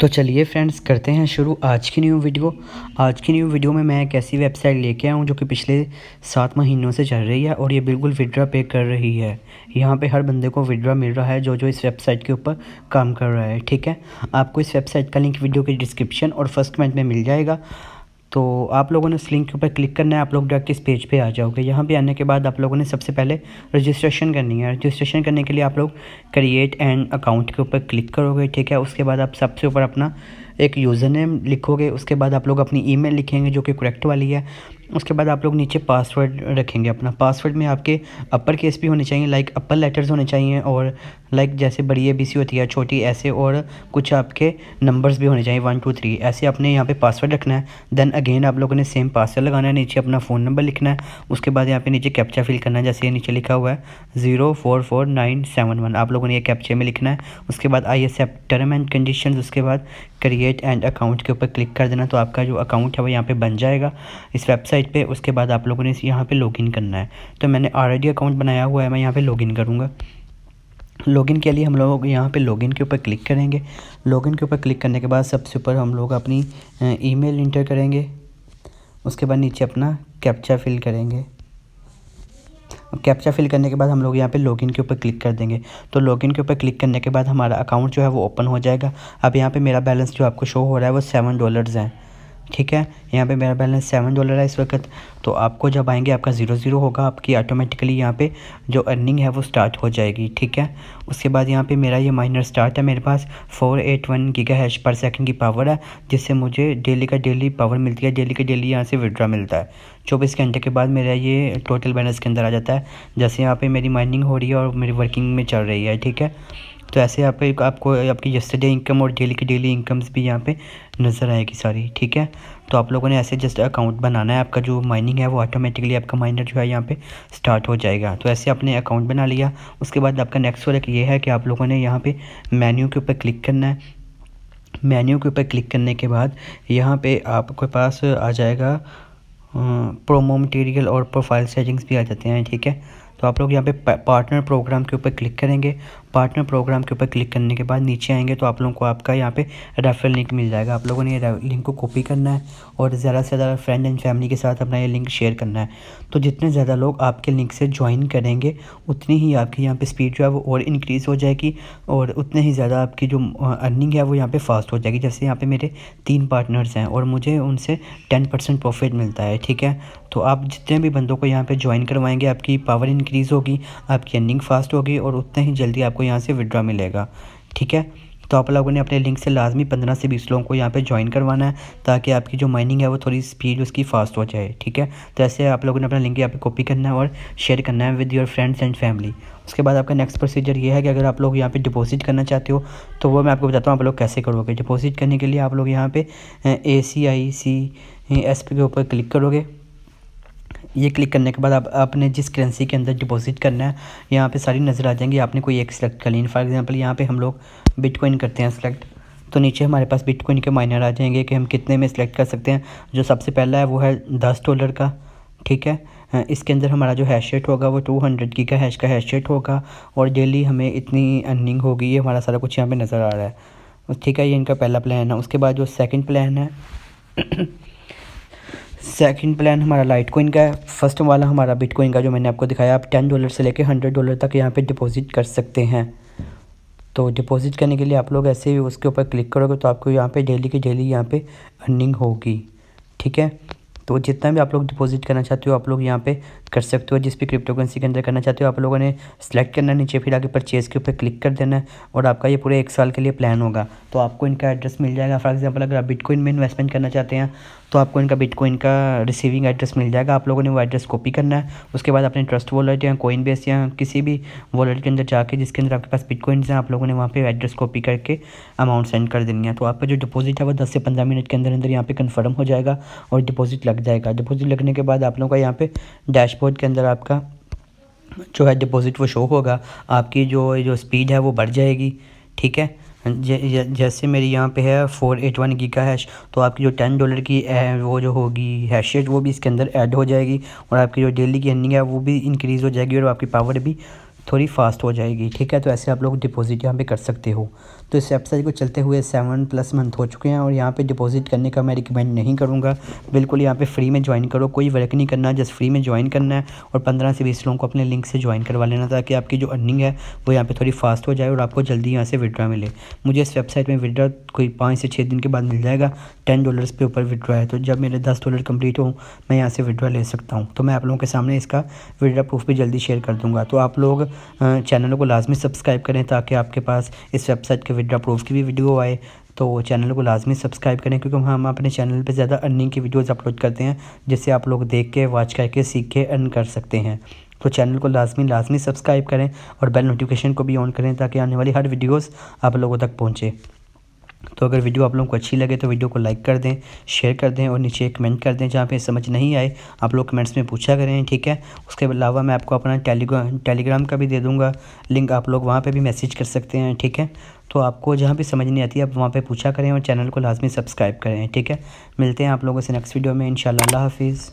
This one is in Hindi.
तो चलिए फ्रेंड्स करते हैं शुरू आज की न्यू वीडियो आज की न्यू वीडियो में मैं एक ऐसी वेबसाइट लेके आया हूँ जो कि पिछले सात महीनों से चल रही है और ये बिल्कुल विड्रा पे कर रही है यहाँ पे हर बंदे को विड्रा मिल रहा है जो जो इस वेबसाइट के ऊपर काम कर रहा है ठीक है आपको इस वेबसाइट का लिंक वीडियो के डिस्क्रिप्शन और फर्स्ट कमेंट में मिल जाएगा तो आप लोगों ने इस लिंक के ऊपर क्लिक करना है आप लोग डायरेक्ट इस पेज पे आ जाओगे यहाँ पे आने के बाद आप लोगों ने सबसे पहले रजिस्ट्रेशन करनी है रजिस्ट्रेशन करने के लिए आप लोग क्रिएट एंड अकाउंट के ऊपर क्लिक करोगे ठीक है उसके बाद आप सबसे ऊपर अपना एक यूज़र नेम लिखोगे उसके बाद आप लोग अपनी ईमेल लिखेंगे जो कि करेक्ट वाली है उसके बाद आप लोग नीचे पासवर्ड रखेंगे अपना पासवर्ड में आपके अपर केस भी होने चाहिए लाइक अपर लेटर्स होने चाहिए और लाइक जैसे बड़ी ए बी सी होती है छोटी ऐसे और कुछ आपके नंबर्स भी होने चाहिए वन टू थ्री ऐसे आपने यहाँ पे पासवर्ड रखना है देन अगेन आप लोगों ने सेम पासवर्ड लगाना है नीचे अपना फ़ोन नंबर लिखना है उसके बाद यहाँ पे नीचे कैप्चा फिल करना है जैसे ये नीचे लिखा हुआ है zero four four nine seven one आप लोगों ने ये कैप्चे में लिखना है उसके बाद I accept term and condition उसके बाद क्रिएट एंड अकाउंट के ऊपर क्लिक कर देना तो आपका जो अकाउंट है वो यहाँ पर बन जाएगा इस वेबसाइट वेबसाइट पे उसके बाद आप लोगों ने यहाँ पे लॉगिन करना है तो मैंने ऑलरेडी अकाउंट बनाया हुआ है मैं यहाँ पे लॉगिन करूँगा लॉगिन के लिए हम लोग यहाँ पे लॉगिन के ऊपर क्लिक करेंगे लॉगिन के ऊपर क्लिक करने के बाद सबसे ऊपर हम लोग अपनी ईमेल इंटर करेंगे उसके बाद नीचे अपना कैप्चा फिल करेंगे कैप्चा फिल करने के बाद हम लोग यहाँ पे लॉगिन के ऊपर क्लिक कर देंगे तो लॉगिन के ऊपर क्लिक करने के बाद हमारा अकाउंट जो है वो ओपन हो जाएगा अब यहाँ पे मेरा बैलेंस जो आपको शो हो रहा है वो सेवन डॉलर्स हैं ठीक है यहाँ पे मेरा बैलेंस सेवन डॉलर है इस वक्त तो आपको जब आएंगे आपका ज़ीरो ज़ीरो होगा आपकी ऑटोमेटिकली यहाँ पे जो अर्निंग है वो स्टार्ट हो जाएगी ठीक है उसके बाद यहाँ पे मेरा ये माइनर स्टार्ट है मेरे पास four eight one giga hash पर सेकंड की पावर है जिससे मुझे डेली का डेली पावर मिलती है डेली का डेली यहाँ से विड्रा मिलता है चौबीस घंटे के बाद मेरा ये टोटल बैलेंस के अंदर आ जाता है जैसे यहाँ पर मेरी माइनिंग हो रही है और मेरी वर्किंग में चल रही है ठीक है तो ऐसे यहाँ पर आपको आपकी यस्टरडे इनकम और डेली की डेली इनकम्स भी यहाँ पे नज़र आएगी सारी ठीक है तो आप लोगों ने ऐसे जस्ट अकाउंट बनाना है आपका जो माइनिंग है वो ऑटोमेटिकली आपका माइनर जो है यहाँ पे स्टार्ट हो जाएगा तो ऐसे आपने अकाउंट बना लिया उसके बाद आपका नेक्स्ट वर्क ये है कि आप लोगों ने यहाँ पे मेन्यू के ऊपर क्लिक करना है मेन्यू के ऊपर क्लिक करने के बाद यहाँ पे आपके पास आ जाएगा प्रोमो मटेरियल और प्रोफाइल सेटिंग्स भी आ जाते हैं ठीक है तो आप लोग यहाँ पे पार्टनर प्रोग्राम के ऊपर क्लिक करेंगे पार्टनर प्रोग्राम के ऊपर क्लिक करने के बाद नीचे आएंगे तो आप लोगों को आपका यहाँ पे रेफरल लिंक मिल जाएगा आप लोगों ने ये लिंक को कॉपी करना है और ज़्यादा से ज़्यादा फ्रेंड एंड फैमिली के साथ अपना ये लिंक शेयर करना है तो जितने ज़्यादा लोग आपके लिंक से ज्वाइन करेंगे उतनी ही आपकी यहाँ पर स्पीड जो है वो और इनक्रीज़ हो जाएगी और उतने ही ज़्यादा आपकी जो अर्निंग है वो यहाँ पर फास्ट हो जाएगी जैसे यहाँ पर मेरे तीन पार्टनर्स हैं और मुझे उनसे टेन परसेंट प्रॉफिट मिलता है ठीक है तो आप जितने भी बंदों को यहाँ पर ज्वाइन करवाएंगे आपकी पावर इंक्रीज़ होगी आपकी अर्निंग फास्ट होगी और उतने ही जल्दी आपको यहाँ से विड्रा मिलेगा ठीक है तो आप लोगों ने अपने लिंक से लाजमी पंद्रह से बीस लोगों को यहाँ पे ज्वाइन करवाना है ताकि आपकी जो माइनिंग है वो थोड़ी स्पीड उसकी फास्ट हो जाए ठीक है तो ऐसे आप लोगों ने अपना लिंक यहाँ पे कॉपी करना है और शेयर करना है with your friends and family उसके बाद आपका नेक्स्ट प्रोसीजर ये है कि अगर आप लोग यहाँ पर डिपॉजिट करना चाहते हो तो वो मैं आपको बताता हूँ आप लोग कैसे करोगे डिपोजिट करने के लिए आप लोग यहाँ पे ए सी आई सी एस पी के ऊपर क्लिक करोगे ये क्लिक करने के बाद आप अपने जिस करेंसी के अंदर डिपॉजिट करना है यहाँ पे सारी नज़र आ जाएंगी आपने कोई एक सेलेक्ट कर ली फॉर एग्जांपल यहाँ पे हम लोग बिटकॉइन करते हैं सेलेक्ट तो नीचे हमारे पास बिटकॉइन के माइनर आ जाएंगे कि हम कितने में सेलेक्ट कर सकते हैं जो सबसे पहला है वो है दस डॉलर का ठीक है इसके अंदर हमारा जो हैश रेट होगा वो टू हंड्रेड की का हैश का हैश रेट होगा और डेली हमें इतनी अर्निंग होगी ये हमारा सारा कुछ यहाँ पर नज़र आ रहा है ठीक है ये इनका पहला प्लान है उसके बाद जो सेकेंड प्लान है सेकंड प्लान हमारा लाइट कोइन का है फर्स्ट वाला हमारा बिटकॉइन का जो मैंने आपको दिखाया आप टेन डॉलर से लेकर हंड्रेड डॉलर तक यहाँ पे डिपॉजिट कर सकते हैं तो डिपॉजिट करने के लिए आप लोग ऐसे उसके ऊपर क्लिक करोगे तो आपको यहाँ पे डेली की डेली यहाँ पे अर्निंग होगी ठीक है तो जितना भी आप लोग डिपॉजिट करना चाहते हो आप लोग यहाँ पे कर सकते हो जिस भी क्रिप्टो करेंसी के अंदर करना चाहते हो आप लोगों ने सेलेक्ट करना नीचे फिर आगे परचेज़ के ऊपर क्लिक कर देना है और आपका ये पूरे एक साल के लिए प्लान होगा तो आपको इनका एड्रेस मिल जाएगा फॉर एग्जाम्पल अगर आप बिटकॉइन में इन्वेस्टमेंट करना चाहते हैं तो आपको इनका बिटकॉइन का रिसीविंग एड्रेस मिल जाएगा आप लोगों ने वो एड्रेस कॉपी करना है उसके बाद अपने ट्रस्ट वॉलेट या कोइन बेस या किसी भी वॉलेट के अंदर जाके जिसके अंदर आपके पास बिटकॉइन हैं आप लोगों ने वहाँ पे एड्रेस कॉपी करके अमाउंट सेंड कर देनी है तो आपका जो डिपॉजिट है वो दस से पंद्रह मिनट के अंदर अंदर यहाँ पे कन्फर्म हो जाएगा और डिपॉजिट लग लग जाएगा डिपॉजिट लगने के बाद आप लोगों का यहाँ पे डैशबोर्ड के अंदर आपका जो है डिपॉजिट वो शो होगा आपकी जो जो स्पीड है वो बढ़ जाएगी ठीक है जैसे मेरी यहाँ पे है फोर एट वन गी का हैश तो आपकी जो टेन डॉलर की वो जो होगी हैशेट वो भी इसके अंदर ऐड हो जाएगी और आपकी जो डेली की अर्निंग है वो भी इंक्रीज़ हो जाएगी और आपकी पावर भी थोड़ी फास्ट हो जाएगी ठीक है तो ऐसे आप लोग डिपॉजिट यहाँ पे कर सकते हो तो इस वेबसाइट को चलते हुए सेवन प्लस मंथ हो चुके हैं और यहाँ पे डिपॉजिट करने का मैं रिकमेंड नहीं करूँगा बिल्कुल यहाँ पे फ्री में ज्वाइन करो कोई वर्क नहीं करना जस्ट फ्री में ज्वाइन करना है और पंद्रह से बीस लोगों को अपने लिंक से ज्वाइन करवा लेना ताकि आपकी जो अर्निंग है वो यहाँ पर थोड़ी फास्ट हो जाए और आपको जल्दी यहाँ से विड्रा मिले मुझे इस वेबसाइट में विड्रा कोई पाँच से छः दिन के बाद मिल जाएगा टेन डॉलर्स पे ऊपर विड्रा है तो जब मेरे दस डॉलर कंप्लीट हो मैं यहाँ से विड्रा ले सकता हूँ तो मैं आप लोगों के सामने इसका विड्रा प्रूफ भी जल्दी शेयर कर दूँगा तो आप लोग चैनल को लाजमी सब्सक्राइब करें ताकि आपके पास इस वेबसाइट के विड्रा प्रूफ की भी वीडियो आए तो चैनल को लाजमी सब्सक्राइब करें क्योंकि हम अपने चैनल पर ज़्यादा अर्निंग की वीडियोज़ अपलोड करते हैं जिससे आप लोग देख के वॉच करके सीख के अर्न कर सकते हैं तो चैनल को लाजमी लाजमी सब्सक्राइब करें और बेल नोटिफिकेशन को भी ऑन करें ताकि आने वाली हर वीडियोस आप लोगों तक पहुंचे तो अगर वीडियो आप लोगों को अच्छी लगे तो वीडियो को लाइक कर दें शेयर कर दें और नीचे कमेंट कर दें जहाँ पे समझ नहीं आए आप लोग कमेंट्स में पूछा करें ठीक है उसके अलावा मैं आपको अपना टेलीग्राम टेलीग्राम का भी दे दूँगा लिंक आप लोग वहाँ पर भी मैसेज कर सकते हैं ठीक है तो आपको जहाँ भी समझ नहीं आती आप वहाँ पर पूछा करें और चैनल को लाजमी सब्सक्राइब करें ठीक है मिलते हैं आप लोगों से नेक्स्ट वीडियो में इन हाफिज़